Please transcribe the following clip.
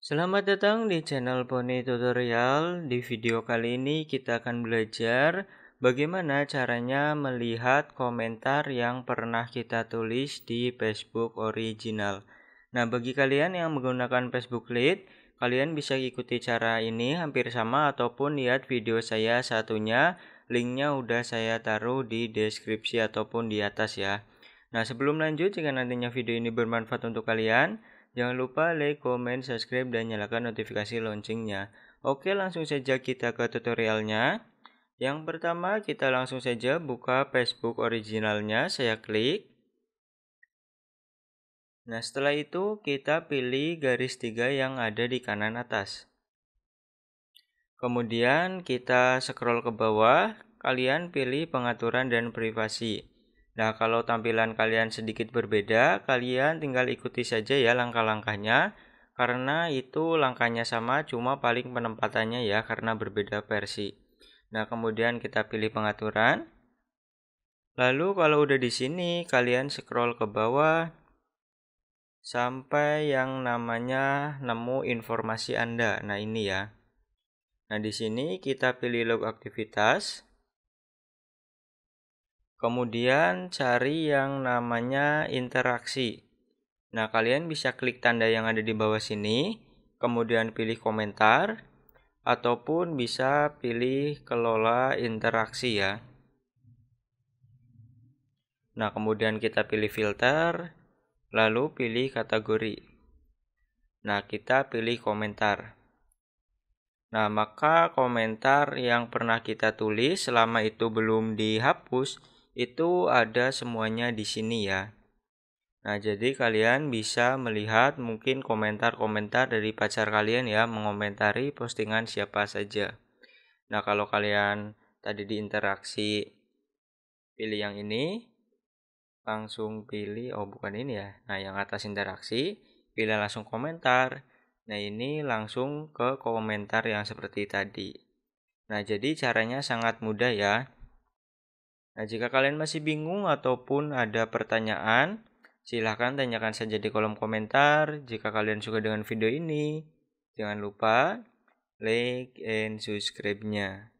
Selamat datang di channel Pony Tutorial. Di video kali ini kita akan belajar bagaimana caranya melihat komentar yang pernah kita tulis di Facebook original. Nah, bagi kalian yang menggunakan Facebook Lite, kalian bisa ikuti cara ini hampir sama ataupun lihat video saya satunya. Linknya udah saya taruh di deskripsi ataupun di atas ya. Nah, sebelum lanjut, jika nantinya video ini bermanfaat untuk kalian, Jangan lupa like, comment, subscribe, dan nyalakan notifikasi loncengnya. Oke langsung saja kita ke tutorialnya. Yang pertama kita langsung saja buka Facebook originalnya, saya klik. Nah setelah itu kita pilih garis tiga yang ada di kanan atas. Kemudian kita scroll ke bawah, kalian pilih pengaturan dan privasi. Nah, kalau tampilan kalian sedikit berbeda, kalian tinggal ikuti saja ya langkah-langkahnya karena itu langkahnya sama cuma paling penempatannya ya karena berbeda versi. Nah, kemudian kita pilih pengaturan. Lalu kalau udah di sini, kalian scroll ke bawah sampai yang namanya nemu informasi Anda. Nah, ini ya. Nah, di sini kita pilih log aktivitas. Kemudian cari yang namanya interaksi. Nah, kalian bisa klik tanda yang ada di bawah sini, kemudian pilih komentar, ataupun bisa pilih kelola interaksi ya. Nah, kemudian kita pilih filter, lalu pilih kategori. Nah, kita pilih komentar. Nah, maka komentar yang pernah kita tulis selama itu belum dihapus, itu ada semuanya di sini ya. Nah, jadi kalian bisa melihat mungkin komentar-komentar dari pacar kalian ya mengomentari postingan siapa saja. Nah, kalau kalian tadi diinteraksi pilih yang ini, langsung pilih oh bukan ini ya. Nah, yang atas interaksi, pilih langsung komentar. Nah, ini langsung ke komentar yang seperti tadi. Nah, jadi caranya sangat mudah ya. Nah, jika kalian masih bingung ataupun ada pertanyaan, silahkan tanyakan saja di kolom komentar. Jika kalian suka dengan video ini, jangan lupa like and subscribe-nya.